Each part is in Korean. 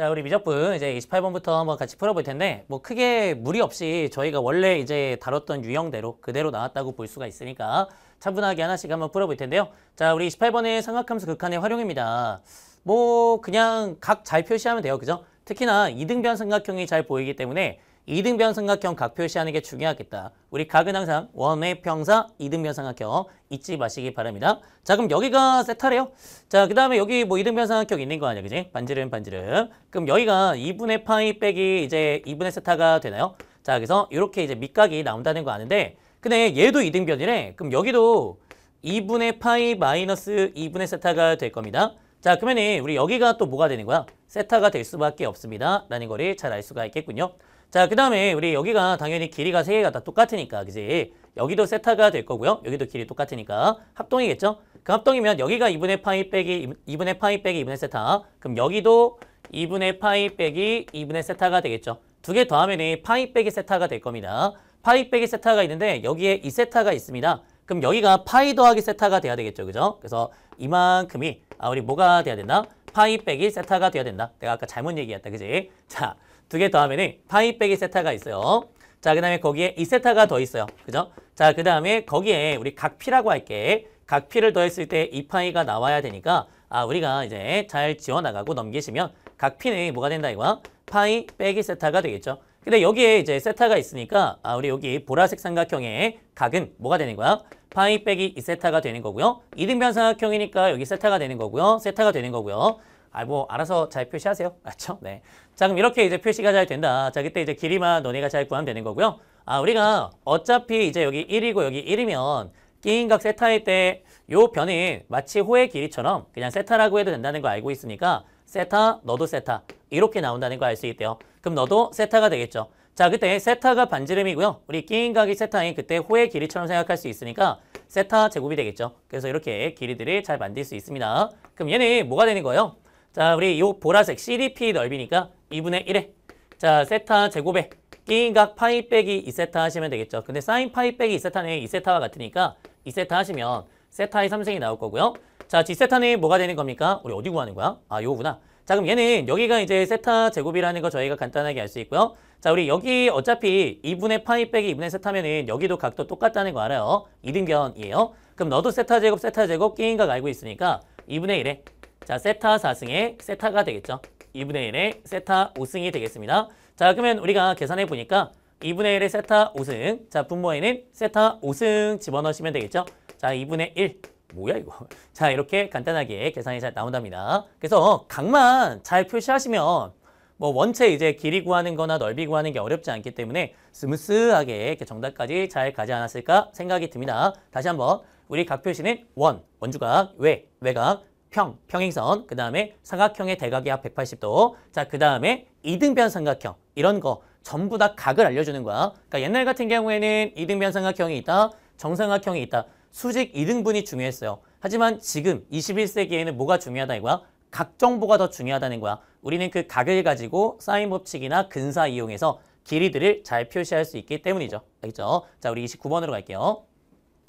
자, 우리 미적분 이제 28번부터 한번 같이 풀어볼 텐데 뭐 크게 무리 없이 저희가 원래 이제 다뤘던 유형대로 그대로 나왔다고 볼 수가 있으니까 차분하게 하나씩 한번 풀어볼 텐데요. 자, 우리 28번의 삼각함수 극한의 활용입니다. 뭐 그냥 각 잘 표시하면 돼요. 그죠? 특히나 이등변 삼각형이 잘 보이기 때문에 이등변 삼각형 각 표시하는 게 중요하겠다. 우리 각은 항상 원의 평사 이등변 삼각형 잊지 마시기 바랍니다. 자 그럼 여기가 세타래요. 자그 다음에 여기 뭐 이등변 삼각형 있는 거 아니야 그지? 반지름 반지름. 그럼 여기가 2분의 파이 빼기 이제 2분의 세타가 되나요? 자 그래서 이렇게 이제 밑각이 나온다는 거 아는데 근데 얘도 이등변이래. 그럼 여기도 2분의 파이 마이너스 2분의 세타가 될 겁니다. 자 그러면 우리 여기가 또 뭐가 되는 거야? 세타가 될 수밖에 없습니다. 라는 거를 잘 알 수가 있겠군요. 자, 그 다음에 우리 여기가 당연히 길이가 세 개가 다 똑같으니까, 그지? 여기도 세타가 될 거고요. 여기도 길이 똑같으니까 합동이겠죠? 그 합동이면 여기가 2분의 파이 빼기 2분의 파이 빼기 2분의 세타. 그럼 여기도 2분의 파이 빼기 2분의 세타가 되겠죠. 두 개 더하면 파이 빼기 세타가 될 겁니다. 파이 빼기 세타가 있는데 여기에 이세타가 있습니다. 그럼 여기가 파이 더하기 세타가 돼야 되겠죠. 그죠? 그래서 이만큼이 아 우리 뭐가 돼야 된다? 파이 빼기 세타가 돼야 된다. 내가 아까 잘못 얘기했다. 그지? 자, 두개 더하면은 파이 빼기 세타가 있어요. 자, 그 다음에 거기에 이세타가더 있어요. 그죠? 자, 그 다음에 거기에 우리 각피라고 할게. 각피를 더했을 때 이파이가 나와야 되니까 아 우리가 이제 잘 지워나가고 넘기시면 각피는 뭐가 된다 이거야? 파이 빼기 세타가 되겠죠. 근데 여기에 이제 세타가 있으니까 아 우리 여기 보라색 삼각형의 각은 뭐가 되는 거야? 파이 빼기 이세타가 되는 거고요. 이등변 삼각형이니까 여기 세타가 되는 거고요. 세타가 되는 거고요. 아 뭐 알아서 잘 표시하세요. 맞죠? 네. 자 그럼 이렇게 이제 표시가 잘 된다. 자 그때 이제 길이만 논의가 잘 구하면 되는 거고요. 아 우리가 어차피 이제 여기 1이고 여기 1이면 끼인각 세타일 때 요 변이 마치 호의 길이처럼 그냥 세타라고 해도 된다는 거 알고 있으니까 세타 너도 세타 이렇게 나온다는 거 알 수 있대요. 그럼 너도 세타가 되겠죠. 자 그때 세타가 반지름이고요. 우리 끼인각이 세타인 그때 호의 길이처럼 생각할 수 있으니까 세타 제곱이 되겠죠. 그래서 이렇게 길이들을 잘 만들 수 있습니다. 그럼 얘는 뭐가 되는 거예요? 자, 우리 요 보라색 CDP 넓이니까 2분의 1에 자, 세타 제곱에 끼각 파이 빼기 이세타 하시면 되겠죠. 근데 사인 파이 빼기 이세타는 이세타와 같으니까 이세타 하시면 세타의 삼승이 나올 거고요. 자, 지세타는 뭐가 되는 겁니까? 우리 어디 구하는 거야? 아, 요구나 자, 그럼 얘는 여기가 이제 세타 제곱이라는 거 저희가 간단하게 알 수 있고요. 자, 우리 여기 어차피 2분의 파이 빼기 2분의 세타면은 여기도 각도 똑같다는 거 알아요. 이등변이에요. 그럼 너도 세타 제곱, 세타 제곱 끼인 각 알고 있으니까 2분의 1에 자, 세타 4승의 세타가 되겠죠. 2분의 1의 세타 5승이 되겠습니다. 자, 그러면 우리가 계산해 보니까 2분의 1의 세타 5승. 자, 분모에는 세타 5승 집어넣으시면 되겠죠. 자, 2분의 1. 뭐야 이거. 자, 이렇게 간단하게 계산이 잘 나온답니다. 그래서 각만 잘 표시하시면 뭐 원체 이제 길이 구하는 거나 넓이 구하는 게 어렵지 않기 때문에 스무스하게 이렇게 정답까지 잘 가지 않았을까 생각이 듭니다. 다시 한번 우리 각 표시는 원, 원주각, 외, 외각, 평, 평행선, 그 다음에 삼각형의 대각이 약 180도, 자, 그 다음에 이등변 삼각형, 이런 거 전부 다 각을 알려주는 거야. 그러니까 옛날 같은 경우에는 이등변 삼각형이 있다, 정삼각형이 있다, 수직 이등분이 중요했어요. 하지만 지금 21세기에는 뭐가 중요하다 이거야? 각 정보가 더 중요하다는 거야. 우리는 그 각을 가지고 사인 법칙이나 근사 이용해서 길이들을 잘 표시할 수 있기 때문이죠. 알겠죠? 자, 우리 29번으로 갈게요.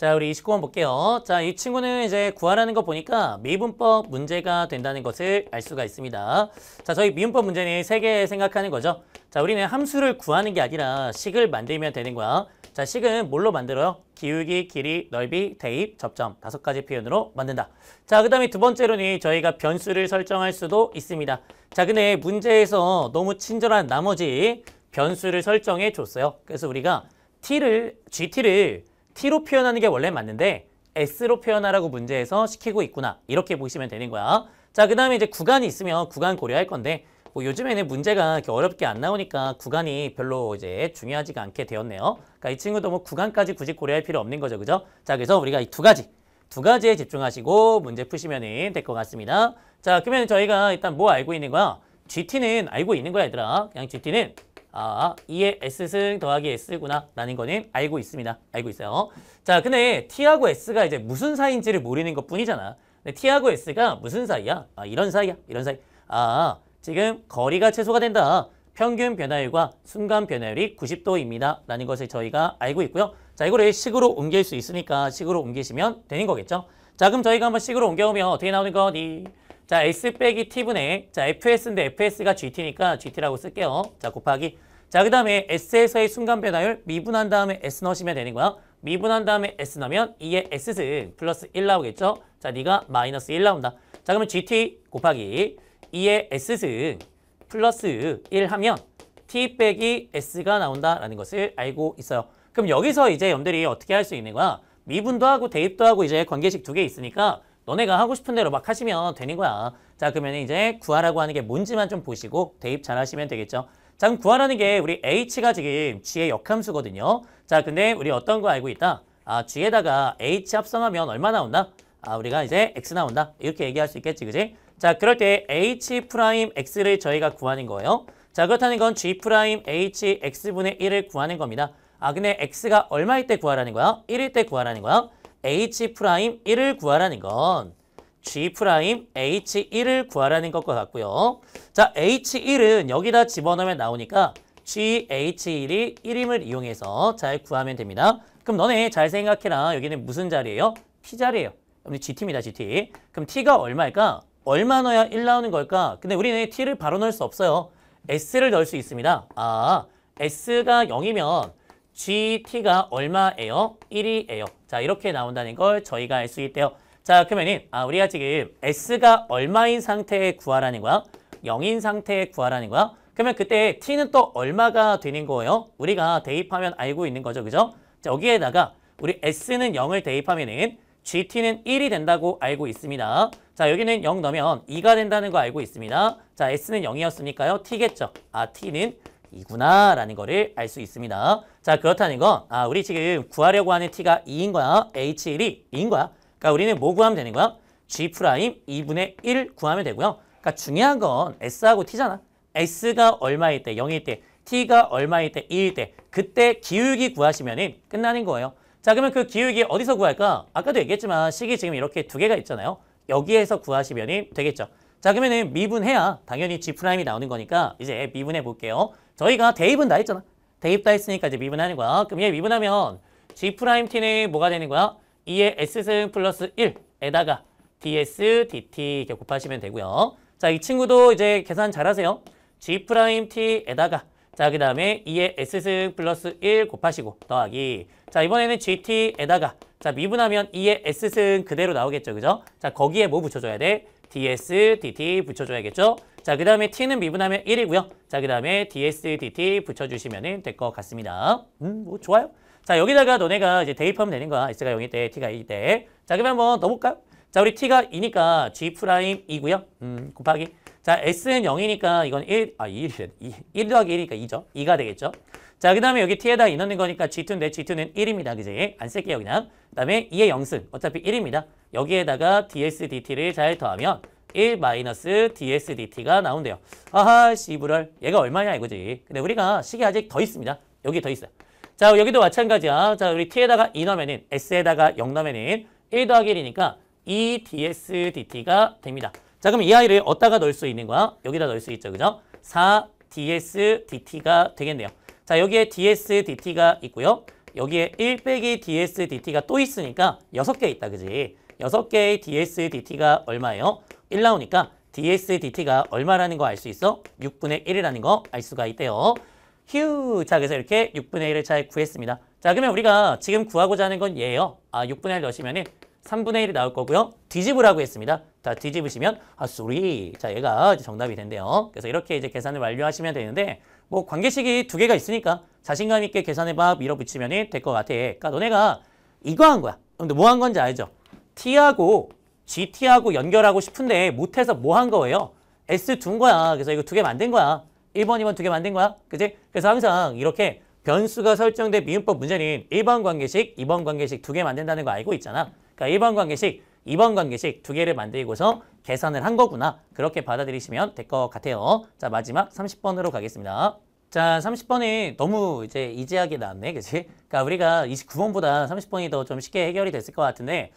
자, 우리 29번 볼게요. 자, 이 친구는 이제 구하라는 거 보니까 미분법 문제가 된다는 것을 알 수가 있습니다. 자, 저희 미분법 문제는 세 개 생각하는 거죠. 자, 우리는 함수를 구하는 게 아니라 식을 만들면 되는 거야. 자, 식은 뭘로 만들어요? 기울기, 길이, 넓이, 대입, 접점 다섯 가지 표현으로 만든다. 자, 그 다음에 두 번째로는 저희가 변수를 설정할 수도 있습니다. 자, 근데 문제에서 너무 친절한 나머지 변수를 설정해 줬어요. 그래서 우리가 t를, gt를 T로 표현하는 게 원래 맞는데 S로 표현하라고 문제에서 시키고 있구나. 이렇게 보시면 되는 거야. 자, 그 다음에 이제 구간이 있으면 구간 고려할 건데 뭐 요즘에는 문제가 이렇게 어렵게 안 나오니까 구간이 별로 이제 중요하지가 않게 되었네요. 그러니까 이 친구도 뭐 구간까지 굳이 고려할 필요 없는 거죠. 그죠? 자, 그래서 우리가 이 두 가지, 두 가지에 집중하시고 문제 푸시면 될 것 같습니다. 자, 그러면 저희가 일단 뭐 알고 있는 거야? GT는 알고 있는 거야, 얘들아. 그냥 GT는 아, 2의 S승 더하기 S구나 라는 거는 알고 있습니다. 알고 있어요. 자, 근데 T하고 S가 이제 무슨 사이인지를 모르는 것 뿐이잖아. 근데 T하고 S가 무슨 사이야? 아, 이런 사이야. 이런 사이. 아, 지금 거리가 최소가 된다. 평균 변화율과 순간 변화율이 90도입니다. 라는 것을 저희가 알고 있고요. 자, 이거를 식으로 옮길 수 있으니까 식으로 옮기시면 되는 거겠죠. 자, 그럼 저희가 한번 식으로 옮겨오면 어떻게 나오는 거니? 자, x 빼기 t분의 자, fs인데 fs가 gt니까 gt라고 쓸게요. 자, 곱하기. 자, 그다음에 s에서의 순간 변화율 미분한 다음에 s 넣으시면 되는 거야. 미분한 다음에 s 넣으면 2의 s승 플러스 1 나오겠죠? 자, 네가 마이너스 1 나온다. 자, 그러면 gt 곱하기 2의 s승 플러스 1 하면 t 빼기 s가 나온다라는 것을 알고 있어요. 그럼 여기서 이제 염러분들이 어떻게 할 수 있는 거야? 미분도 하고 대입도 하고 이제 관계식 두 개 있으니까 너네가 하고 싶은 대로 막 하시면 되는 거야. 자 그러면 이제 구하라고 하는 게 뭔지만 좀 보시고 대입 잘 하시면 되겠죠. 자 그럼 구하라는 게 우리 H가 지금 G의 역함수거든요. 자 근데 우리 어떤 거 알고 있다? 아 G에다가 H 합성하면 얼마 나온다? 아 우리가 이제 X 나온다. 이렇게 얘기할 수 있겠지 그지? 자 그럴 때 H 프라임 X를 저희가 구하는 거예요. 자 그렇다는 건 G 프라임 H X분의 1을 구하는 겁니다. 아 근데 X가 얼마일 때 구하라는 거야? 1일 때 구하라는 거야? h 프라임 1을 구하라는 건 g 프라임 h1을 구하라는 것과 같고요. 자, h1은 여기다 집어넣으면 나오니까 g h1이 1임을 이용해서 잘 구하면 됩니다. 그럼 너네 잘 생각해라. 여기는 무슨 자리예요? t 자리예요. 그럼 gt입니다, gt. 그럼 t가 얼마일까? 얼마 넣어야 1 나오는 걸까? 근데 우리는 t를 바로 넣을 수 없어요. s를 넣을 수 있습니다. 아, s가 0이면 GT가 얼마예요? 1이에요. 자, 이렇게 나온다는 걸 저희가 알 수 있대요. 자, 그러면은 아, 우리가 지금 S가 얼마인 상태에 구하라는 거야? 0인 상태에 구하라는 거야? 그러면 그때 T는 또 얼마가 되는 거예요? 우리가 대입하면 알고 있는 거죠. 그죠? 자, 여기에다가 우리 S는 0을 대입하면은 GT는 1이 된다고 알고 있습니다. 자, 여기는 0 넣으면 2가 된다는 거 알고 있습니다. 자, S는 0이었으니까요. T겠죠. 아, T는 이구나라는 거를 알 수 있습니다. 자, 그렇다는 건 아, 우리 지금 구하려고 하는 t가 2인 거야. h1이 2인 거야. 그러니까 우리는 뭐 구하면 되는 거야? g 프라임 2분의 1 구하면 되고요. 그러니까 중요한 건 s하고 t잖아. s가 얼마일 때, 0일 때, t가 얼마일 때, 2일 때 그때 기울기 구하시면 끝나는 거예요. 자, 그러면 그 기울기 어디서 구할까? 아까도 얘기했지만 식이 지금 이렇게 두 개가 있잖아요. 여기에서 구하시면 되겠죠. 자, 그러면 은 미분해야 당연히 G'이 나오는 거니까 이제 미분해 볼게요. 저희가 대입은 다 했잖아. 대입 다 했으니까 이제 미분하는 거야. 그럼 얘 미분하면 G't는 뭐가 되는 거야? 2에 S승 플러스 1에다가 ds, dt 이렇게 곱하시면 되고요. 자, 이 친구도 이제 계산 잘하세요. g't에다가 자, 그 다음에 2에 s승 플러스 1 곱하시고 더하기 자, 이번에는 gt에다가 자, 미분하면 2에 s승 그대로 나오겠죠, 그죠? 자, 거기에 뭐 붙여줘야 돼? ds, dt 붙여줘야겠죠? 자, 그 다음에 t는 미분하면 1이고요. 자, 그 다음에 ds, dt 붙여주시면 될 것 같습니다. 음, 뭐 좋아요. 자, 여기다가 너네가 이제 대입하면 되는 거야. s가 0일 때, t가 2일 때. 자, 그럼 한번 넣어볼까요? 자, 우리 t가 2니까 g 프라임 2고요. 음, 곱하기. 자, s는 0이니까 이건 1, 아, 2, 2, 1 더하기 1이니까 2죠. 2가 되겠죠. 자, 그 다음에 여기 t에다 2 넣는 거니까 g2인데 g2는 1입니다. 그지? 안 쓸게요, 그냥. 그 다음에 2의 0승. 어차피 1입니다. 여기에다가 ds, dt를 잘 더하면 1-dsdt가 나온대요. 아하 씨부랄 얘가 얼마냐 이거지. 근데 우리가 식이 아직 더 있습니다. 여기 더 있어요. 자 여기도 마찬가지야. 자 우리 t에다가 2 넣으면 은 s에다가 0 넣으면 은1 더하기 1이니까 2dsdt가 됩니다. 자 그럼 이 아이를 어디다가 넣을 수 있는 거야? 여기다 넣을 수 있죠. 그죠? 4dsdt가 되겠네요. 자 여기에 dsdt가 있고요. 여기에 1 빼기 dsdt가 또 있으니까 6개 있다. 그지? 6개의 dsdt가 얼마예요? 1 나오니까 ds dt가 얼마라는 거 알 수 있어? 6분의 1이라는 거 알 수가 있대요. 휴! 자, 그래서 이렇게 6분의 1을 잘 구했습니다. 자, 그러면 우리가 지금 구하고자 하는 건 얘예요. 아, 6분의 1 넣으시면 은 3분의 1이 나올 거고요. 뒤집으라고 했습니다. 자, 뒤집으시면 아, 쏘리. 자, 얘가 정답이 된대요. 그래서 이렇게 이제 계산을 완료하시면 되는데 뭐 관계식이 두 개가 있으니까 자신감 있게 계산해봐 밀어붙이면 될것 같아. 그러니까 너네가 이거 한 거야. 근데 뭐 한 건지 알죠? t하고 GT하고 연결하고 싶은데 못해서 뭐 한 거예요? S 둔 거야. 그래서 이거 두 개 만든 거야. 1번, 2번 두 개 만든 거야. 그지? 그래서 항상 이렇게 변수가 설정된 미음법 문제는 1번 관계식, 2번 관계식 두 개 만든다는 거 알고 있잖아. 그러니까 1번 관계식, 2번 관계식 두 개를 만들고서 계산을 한 거구나. 그렇게 받아들이시면 될 것 같아요. 자, 마지막 30번으로 가겠습니다. 자, 30번이 너무 이제 이지하게 나왔네. 그지 그러니까 우리가 29번보다 30번이 더 좀 쉽게 해결이 됐을 것 같은데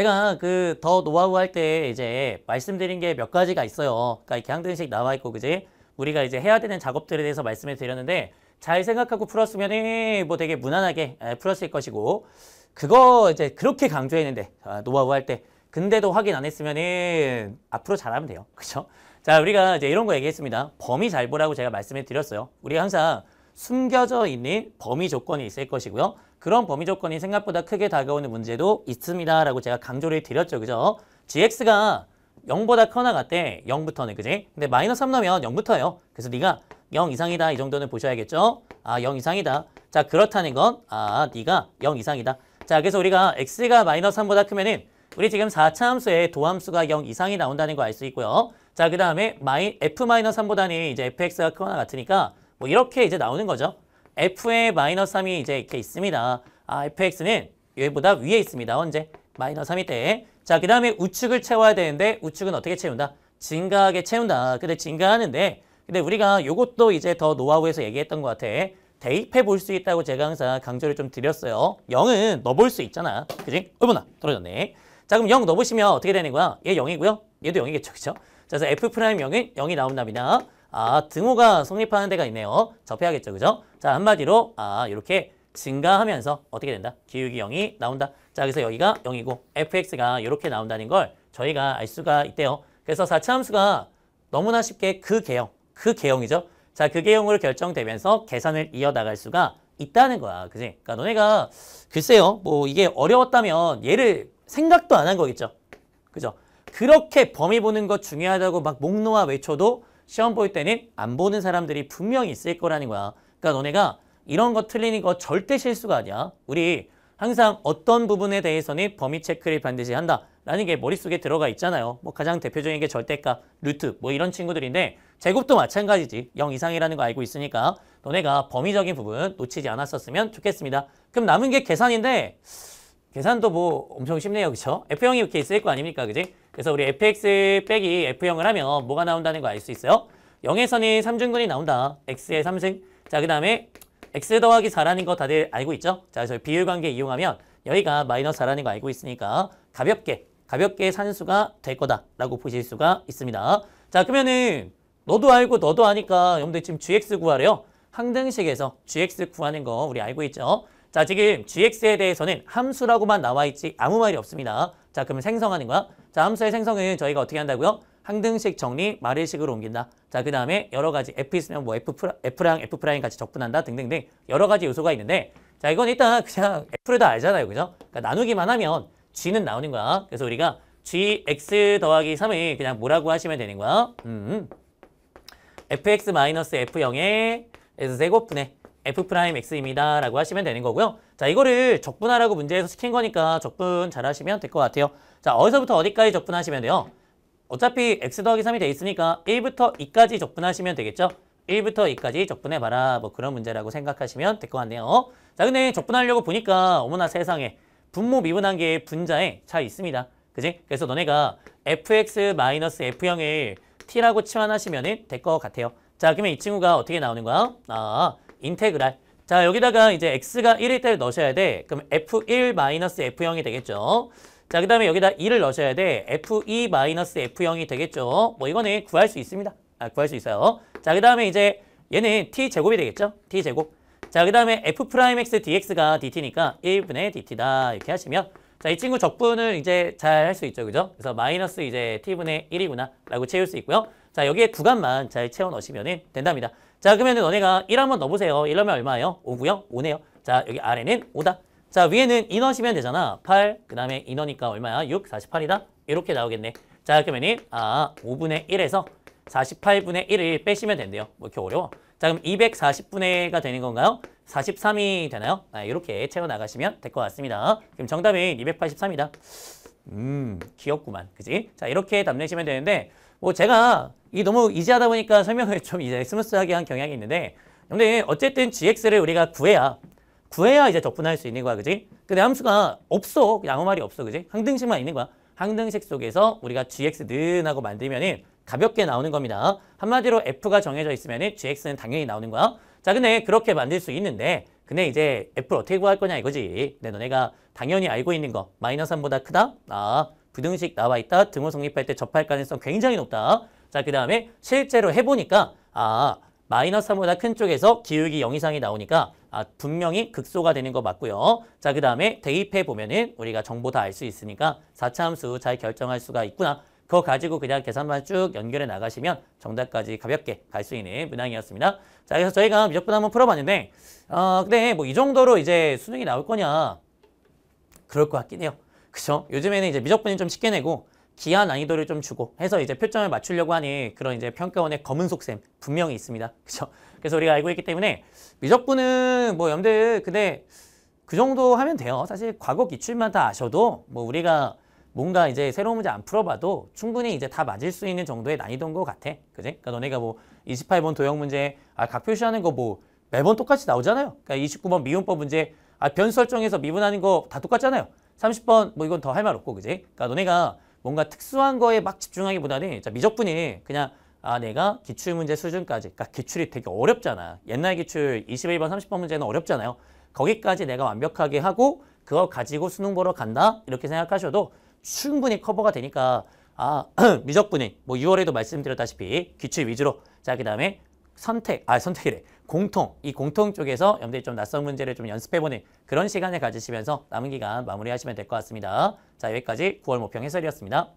제가 그 더 노하우 할 때 이제 말씀드린 게 몇 가지가 있어요. 그러니까 이렇게 항등식 나와 있고 그지? 우리가 이제 해야 되는 작업들에 대해서 말씀을 드렸는데 잘 생각하고 풀었으면 뭐 되게 무난하게 풀었을 것이고 그거 이제 그렇게 강조했는데 아, 노하우 할 때 근데도 확인 안 했으면은 앞으로 잘하면 돼요. 그렇죠? 자, 우리가 이제 이런 거 얘기했습니다. 범위 잘 보라고 제가 말씀을 드렸어요. 우리가 항상 숨겨져 있는 범위 조건이 있을 것이고요. 그런 범위 조건이 생각보다 크게 다가오는 문제도 있습니다. 라고 제가 강조를 드렸죠. 그죠? gx가 0보다 커나 같대 0부터는 그지? 근데 마이너스 3넣면 0부터예요. 그래서 네가 0 이상이다 이 정도는 보셔야겠죠? 아0 이상이다. 자 그렇다는 건 아 네가 0 이상이다. 자 그래서 우리가 x가 마이너스 3보다 크면은 우리 지금 4차함수의 도함수가 0 이상이 나온다는 거 알 수 있고요. 자그 다음에 f 마이너스 3보다는 이제 fx가 크거나 같으니까 뭐 이렇게 이제 나오는 거죠. F의 마이너스 3이 이제 이렇게 있습니다. 아, fx는 얘보다 위에 있습니다. 언제? 마이너스 3일 때. 자, 그 다음에 우측을 채워야 되는데 우측은 어떻게 채운다? 증가하게 채운다. 근데 증가하는데 근데 우리가 요것도 이제 더 노하우에서 얘기했던 것 같아. 대입해 볼 수 있다고 제가 항상 강조를 좀 드렸어요. 0은 넣어볼 수 있잖아. 그지? 어머나 떨어졌네. 자 그럼 0 넣어보시면 어떻게 되는 거야? 얘 0이고요. 얘도 0이겠죠. 그죠? 자 그래서 F 프라임 0은 0이 나온답니다. 아, 등호가 성립하는 데가 있네요. 접해야겠죠, 그죠? 자, 한마디로 아, 이렇게 증가하면서 어떻게 된다? 기울기 0이 나온다. 자, 그래서 여기가 0이고 fx가 이렇게 나온다는 걸 저희가 알 수가 있대요. 그래서 4차 함수가 너무나 쉽게 그 개형, 그 개형이죠. 자, 그 개형으로 결정되면서 계산을 이어나갈 수가 있다는 거야. 그지? 그러니까 너네가 글쎄요. 뭐 이게 어려웠다면 얘를 생각도 안 한 거겠죠. 그죠? 그렇게 범위 보는 것 중요하다고 막 목놓아 외쳐도 시험 볼 때는 안 보는 사람들이 분명히 있을 거라는 거야. 그러니까 너네가 이런 거 틀리는 거 절대 실수가 아니야. 우리 항상 어떤 부분에 대해서는 범위 체크를 반드시 한다. 라는 게 머릿속에 들어가 있잖아요. 뭐 가장 대표적인 게 절대값, 루트 뭐 이런 친구들인데 제곱도 마찬가지지. 0 이상이라는 거 알고 있으니까 너네가 범위적인 부분 놓치지 않았었으면 좋겠습니다. 그럼 남은 게 계산인데 계산도 뭐 엄청 쉽네요. 그쵸? F형이 이렇게 있을 거 아닙니까? 그지? 그래서 우리 fx 빼기 f0을 하면 뭐가 나온다는 거 알 수 있어요? 0에서는 3중근이 나온다. x의 3승. 자, 그 다음에 x 더하기 4라는 거 다들 알고 있죠? 자, 그래서 비율관계 이용하면 여기가 마이너스 4라는 거 알고 있으니까 가볍게, 가볍게 산수가 될 거다라고 보실 수가 있습니다. 자, 그러면은 너도 알고 너도 아니까 여러분들 지금 gx 구하래요. 항등식에서 gx 구하는 거 우리 알고 있죠? 자, 지금 gx에 대해서는 함수라고만 나와 있지 아무 말이 없습니다. 자, 그러면 생성하는 거야. 자, 함수의 생성은 저희가 어떻게 한다고요? 항등식 정리, 마일식으로 옮긴다. 자, 그 다음에 여러 가지 F 있으면 뭐 F 프라, F랑 F 프라임 같이 적분한다 등등등 여러 가지 요소가 있는데 자, 이건 일단 그냥 F를 다 알잖아요. 그죠? 그러니까 나누기만 하면 G는 나오는 거야. 그래서 우리가 GX 더하기 3을 그냥 뭐라고 하시면 되는 거야. 음. FX 마이너스 f 0에 Z제곱분의 F 프라임 X입니다. 라고 하시면 되는 거고요. 자, 이거를 적분하라고 문제에서 시킨 거니까 적분 잘 하시면 될 것 같아요. 자, 어디서부터 어디까지 적분하시면 돼요? 어차피 x 더하기 3이 돼 있으니까 1부터 2까지 적분하시면 되겠죠? 1부터 2까지 적분해봐라 뭐 그런 문제라고 생각하시면 될 것 같네요. 자 근데 적분하려고 보니까 어머나 세상에 분모 미분한 게 분자에 차 있습니다. 그지? 그래서 너네가 fx-f0을 t라고 치환하시면 될 것 같아요. 자 그러면 이 친구가 어떻게 나오는 거야? 아 인테그랄. 자 여기다가 이제 x가 1일 때를 넣으셔야 돼. 그럼 f1-f0이 되겠죠? 자, 그 다음에 여기다 2를 넣으셔야 돼. F2-F0이 되겠죠. 뭐 이거는 구할 수 있습니다. 아, 구할 수 있어요. 자, 그 다음에 이제 얘는 T제곱이 되겠죠. T제곱. 자, 그 다음에 F'X DX가 DT니까 1분의 DT다. 이렇게 하시면 자, 이 친구 적분을 이제 잘 할 수 있죠. 그죠? 그래서 마이너스 이제 T분의 1이구나 라고 채울 수 있고요. 자, 여기에 구간만 잘 채워 넣으시면 된답니다. 자, 그러면 은 너네가 1 한번 넣어보세요. 1넣면 얼마예요? 5고요. 5네요. 자, 여기 아래는 5다. 자 위에는 인원시면 되잖아. 8, 그 다음에 인원이니까 얼마야? 6, 48이다. 이렇게 나오겠네. 자 그러면 은아 5분의 1에서 48분의 1을 빼시면 된대요. 뭐 이렇게 어려워. 자 그럼 240분의 가 되는 건가요? 43이 되나요? 아, 이렇게 채워나가시면 될 것 같습니다. 그럼 정답은 283이다. 음, 귀엽구만. 그지? 자, 이렇게 답내시면 되는데, 뭐 제가 이 너무 이지하다 보니까 설명을 좀 이제 스무스하게 한 경향이 있는데, 근데 어쨌든 GX를 우리가 구해야 구해야 이제 접근할 수 있는 거야, 그지? 근데 함수가 없어. 아무 말이 없어, 그지? 항등식만 있는 거야. 항등식 속에서 우리가 gx 는하고 만들면은 가볍게 나오는 겁니다. 한마디로 f가 정해져 있으면은 gx는 당연히 나오는 거야. 자, 근데 그렇게 만들 수 있는데 근데 이제 f를 어떻게 구할 거냐 이거지. 근데 너네가 당연히 알고 있는 거 마이너스 3보다 크다? 아, 부등식 나와 있다. 등호 성립할 때 접할 가능성 굉장히 높다. 자, 그 다음에 실제로 해보니까 아, 마이너스 3보다 큰 쪽에서 기울기 0 이상이 나오니까 아, 분명히 극소가 되는 거 맞고요. 자, 그 다음에 대입해 보면은 우리가 정보 다 알 수 있으니까 4차 함수 잘 결정할 수가 있구나. 그거 가지고 그냥 계산만 쭉 연결해 나가시면 정답까지 가볍게 갈 수 있는 문항이었습니다. 자, 그래서 저희가 미적분 한번 풀어봤는데 어, 근데 뭐 이 정도로 이제 수능이 나올 거냐 그럴 것 같긴 해요. 그죠? 요즘에는 이제 미적분이 좀 쉽게 내고 기하 난이도를 좀 주고 해서 이제 표점을 맞추려고 하니 그런 이제 평가원의 검은 속셈 분명히 있습니다. 그죠? 그래서 우리가 알고 있기 때문에 미적분은 뭐염러분 근데 그 정도 하면 돼요. 사실 과거 기출만 다 아셔도 뭐 우리가 뭔가 이제 새로운 문제 안 풀어봐도 충분히 이제 다 맞을 수 있는 정도의 난이도인 것 같아. 그지? 그러니까 너네가 뭐 28번 도형 문제 아, 각 표시하는 거 뭐 매번 똑같이 나오잖아요. 그러니까 29번 미분법 문제 아, 변수 설정에서 미분하는 거 다 똑같잖아요. 30번 뭐 이건 더 할 말 없고 그지? 그러니까 너네가 뭔가 특수한 거에 막 집중하기보다는 자, 미적분이 그냥 아 내가 기출문제 수준까지 그러니까 기출이 되게 어렵잖아. 옛날 기출 21번, 30번 문제는 어렵잖아요. 거기까지 내가 완벽하게 하고 그거 가지고 수능 보러 간다 이렇게 생각하셔도 충분히 커버가 되니까 아 미적분이 뭐 6월에도 말씀드렸다시피 기출 위주로 자그 다음에 선택 아 선택이래 공통, 이 공통 쪽에서 염두에 좀 낯선 문제를 좀 연습해보는 그런 시간을 가지시면서 남은 기간 마무리하시면 될 것 같습니다. 자, 여기까지 9월 모평 해설이었습니다.